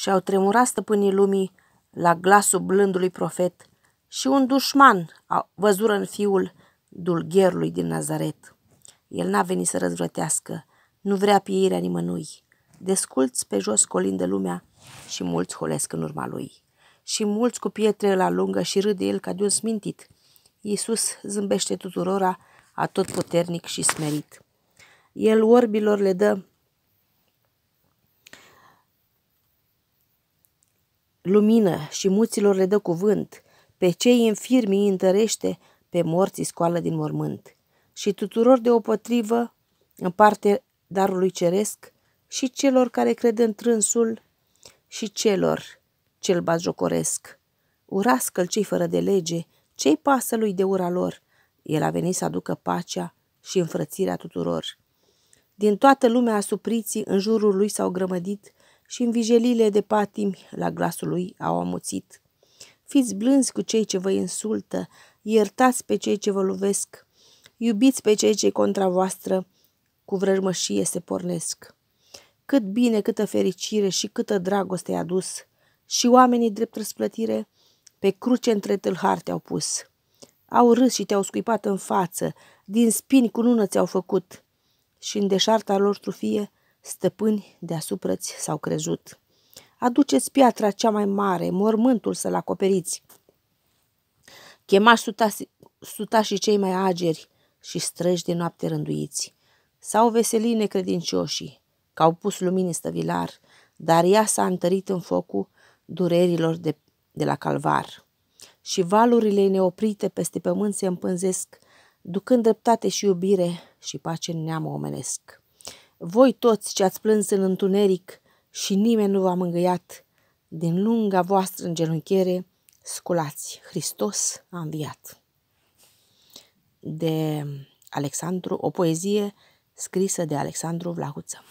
și au tremurat stăpânii lumii la glasul blândului profet și un dușman a văzură în fiul dulgherului din Nazaret. El n-a venit să răzvrătească, nu vrea pieirea nimănui. Desculți pe jos de lumea și mulți holesc în urma lui. Și mulți cu pietre la lungă și râde el ca de un smintit. Iisus zâmbește tuturora, puternic și smerit. El orbilor le dă lumină și muților le dă cuvânt, pe cei infirmi îi întărește, pe morții scoală din mormânt. Și tuturor de deopotrivă împarte darului ceresc și celor care cred în trânsul și celor cel bazjocoresc. Urască-l cei fără de lege, cei pasă lui de ura lor. El a venit să aducă pacea și înfrățirea tuturor. Din toată lumea asupriții în jurul lui s-au grămădit și în învijelile de patimi la glasul lui au amuțit. Fiți blânzi cu cei ce vă insultă, iertați pe cei ce vă lovesc, iubiți pe cei ce contra voastră cu vrăjmășie se pornesc. Cât bine, câtă fericire și câtă dragoste i-a dus și oamenii drept răsplătire pe cruce între tâlhari te-au pus. Au râs și te-au scuipat în față, din spini cu nună ți-au făcut și în deșarta lor trufie Stăpâni deasupra-ți s-au crezut. Aduceți piatra cea mai mare, mormântul să-l acoperiți. Chemați sutașii cei mai ageri și străji de noapte rânduiți. S-au veselit necredincioșii, că au pus lumini stăvilar, dar ea s-a întărit în focul durerilor de, de la calvar. Și valurile neoprite peste pământ se împânzesc, ducând dreptate și iubire și pace în neam omenesc voi toți ce ați plâns în întuneric și nimeni nu v-a mângâiat, din lunga voastră îngenunchiere, sculați, Hristos a înviat. De Alexandru, o poezie scrisă de Alexandru Vlahuță.